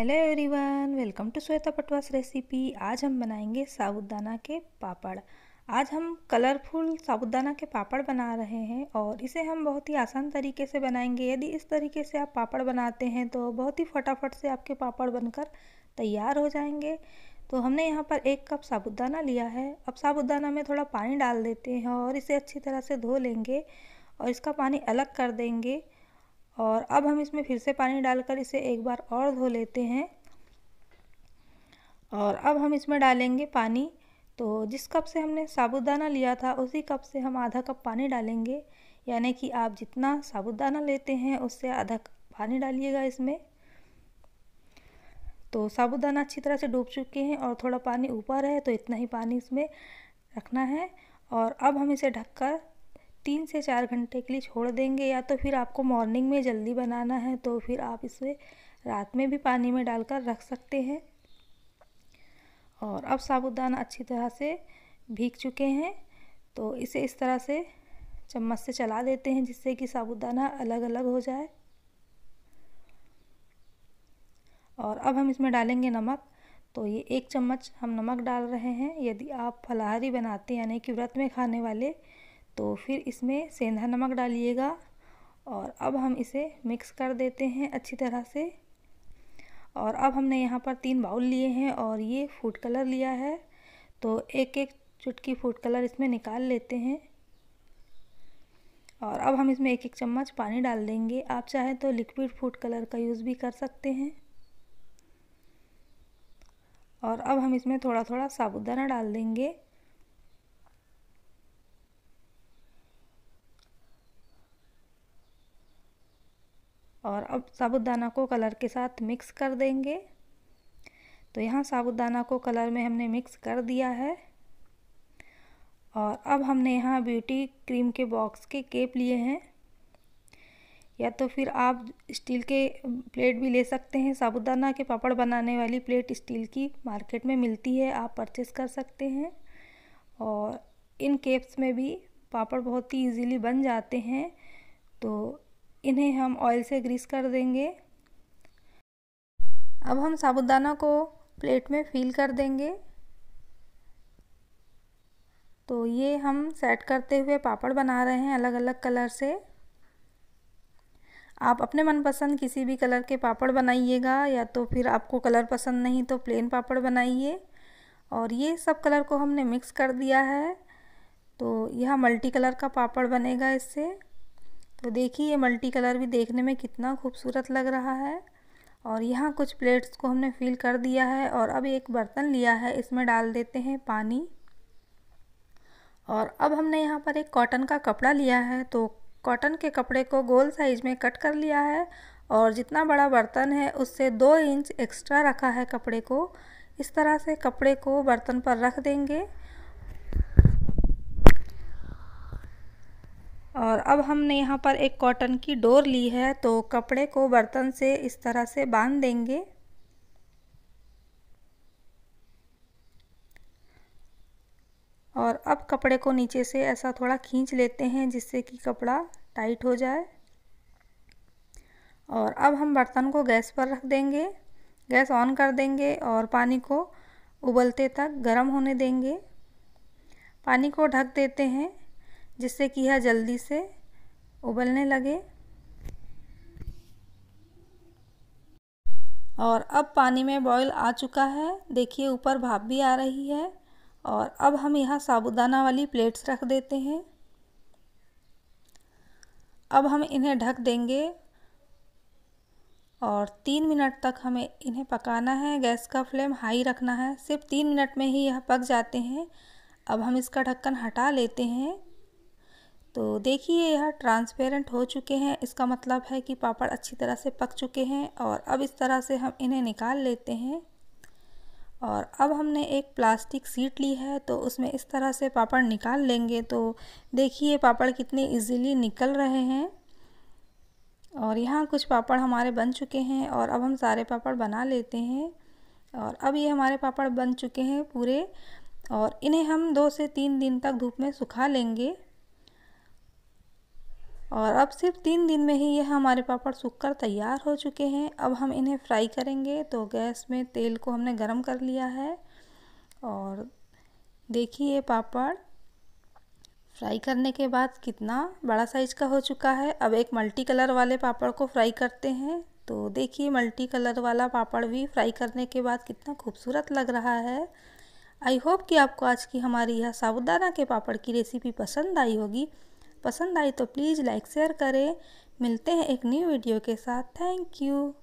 hello everyone welcome to Shweta Patwa's recipe आज हम बनाएंगे साबुदाना के पापड़ आज हम कलरफुल साबुदाना के पापड़ बना रहे हैं और इसे हम बहुत ही आसान तरीके से बनाएंगे यदि इस तरीके से आप पापड़ बनाते हैं तो बहुत ही फटाफट से आपके पापड़ बनकर तैयार हो जाएंगे तो हमने यहाँ पर एक कप साबुदाना लिया है अब साबुदाना में थोड़ा पानी डाल देते हैं और इसे अच्छी तरह से धो लेंगे और इसका पानी अलग कर देंगे और अब हम इसमें फिर से पानी डालकर इसे एक बार और धो लेते हैं और अब हम इसमें डालेंगे पानी तो जिस कप से हमने साबुदाना लिया था उसी कप से हम आधा कप पानी डालेंगे यानी कि आप जितना साबुदाना लेते हैं उससे आधा कप पानी डालिएगा इसमें तो साबुदाना अच्छी तरह से डूब चुके हैं और थोड़ा पानी ऊपर है तो इतना ही पानी इसमें रखना है और अब हम इसे ढककर तीन से चार घंटे के लिए छोड़ देंगे या तो फिर आपको मॉर्निंग में जल्दी बनाना है तो फिर आप इसे रात में भी पानी में डालकर रख सकते हैं और अब साबुदाना अच्छी तरह से भीग चुके हैं तो इसे इस तरह से चम्मच से चला देते हैं जिससे कि साबुदाना अलग अलग हो जाए और अब हम इसमें डालेंगे नमक तो ये एक चम्मच हम नमक डाल रहे हैं यदि आप फलाहारी बनाते हैं यानी कि व्रत में खाने वाले तो फिर इसमें सेंधा नमक डालिएगा और अब हम इसे मिक्स कर देते हैं अच्छी तरह से और अब हमने यहाँ पर तीन बाउल लिए हैं और ये फूड कलर लिया है तो एक एक चुटकी फूड कलर इसमें निकाल लेते हैं और अब हम इसमें एक एक चम्मच पानी डाल देंगे आप चाहें तो लिक्विड फूड कलर का यूज़ भी कर सकते हैं और अब हम इसमें थोड़ा थोड़ा साबुदाना डाल देंगे और अब साबुदाना को कलर के साथ मिक्स कर देंगे तो यहाँ साबुदाना को कलर में हमने मिक्स कर दिया है और अब हमने यहाँ ब्यूटी क्रीम के बॉक्स के केप लिए हैं या तो फिर आप स्टील के प्लेट भी ले सकते हैं साबुदाना के पापड़ बनाने वाली प्लेट स्टील की मार्केट में मिलती है आप परचेस कर सकते हैं और इन केप्स में भी पापड़ बहुत ही इजीली बन जाते हैं तो इन्हें हम ऑयल से ग्रीस कर देंगे अब हम साबुदाना को प्लेट में फील कर देंगे तो ये हम सेट करते हुए पापड़ बना रहे हैं अलग अलग कलर से आप अपने मनपसंद किसी भी कलर के पापड़ बनाइएगा या तो फिर आपको कलर पसंद नहीं तो प्लेन पापड़ बनाइए और ये सब कलर को हमने मिक्स कर दिया है तो यह मल्टी कलर का पापड़ बनेगा इससे तो देखिए ये मल्टी कलर भी देखने में कितना खूबसूरत लग रहा है और यहाँ कुछ प्लेट्स को हमने फिल कर दिया है और अब एक बर्तन लिया है इसमें डाल देते हैं पानी और अब हमने यहाँ पर एक कॉटन का कपड़ा लिया है तो कॉटन के कपड़े को गोल साइज में कट कर लिया है और जितना बड़ा बर्तन है उससे दो इंच एक्स्ट्रा रखा है कपड़े को इस तरह से कपड़े को बर्तन पर रख देंगे और अब हमने यहाँ पर एक कॉटन की डोर ली है तो कपड़े को बर्तन से इस तरह से बांध देंगे और अब कपड़े को नीचे से ऐसा थोड़ा खींच लेते हैं जिससे कि कपड़ा टाइट हो जाए और अब हम बर्तन को गैस पर रख देंगे गैस ऑन कर देंगे और पानी को उबलते तक गर्म होने देंगे पानी को ढक देते हैं जिससे कि यह जल्दी से उबलने लगे और अब पानी में बॉईल आ चुका है देखिए ऊपर भाप भी आ रही है और अब हम यहाँ साबुदाना वाली प्लेट्स रख देते हैं अब हम इन्हें ढक देंगे और तीन मिनट तक हमें इन्हें पकाना है गैस का फ्लेम हाई रखना है सिर्फ तीन मिनट में ही यह पक जाते हैं अब हम इसका ढक्कन हटा लेते हैं तो देखिए यह ट्रांसपेरेंट हो चुके हैं इसका मतलब है कि पापड़ अच्छी तरह से पक चुके हैं और अब इस तरह से हम इन्हें निकाल लेते हैं और अब हमने एक प्लास्टिक सीट ली है तो उसमें इस तरह से पापड़ निकाल लेंगे तो देखिए पापड़ कितने इजीली निकल रहे हैं और यहाँ कुछ पापड़ हमारे बन चुके हैं और अब हम सारे पापड़ बना लेते हैं और अब ये हमारे पापड़ बन चुके हैं पूरे और इन्हें हम दो से तीन दिन तक धूप में सुखा लेंगे और अब सिर्फ तीन दिन में ही यह हमारे पापड़ सूख कर तैयार हो चुके हैं अब हम इन्हें फ्राई करेंगे तो गैस में तेल को हमने गर्म कर लिया है और देखिए पापड़ फ्राई करने के बाद कितना बड़ा साइज का हो चुका है अब एक मल्टी कलर वाले पापड़ को फ्राई करते हैं तो देखिए मल्टी कलर वाला पापड़ भी फ्राई करने के बाद कितना खूबसूरत लग रहा है आई होप कि आपको आज की हमारी यह साबुदाना के पापड़ की रेसिपी पसंद आई होगी पसंद आई तो प्लीज़ लाइक शेयर करें मिलते हैं एक न्यू वीडियो के साथ थैंक यू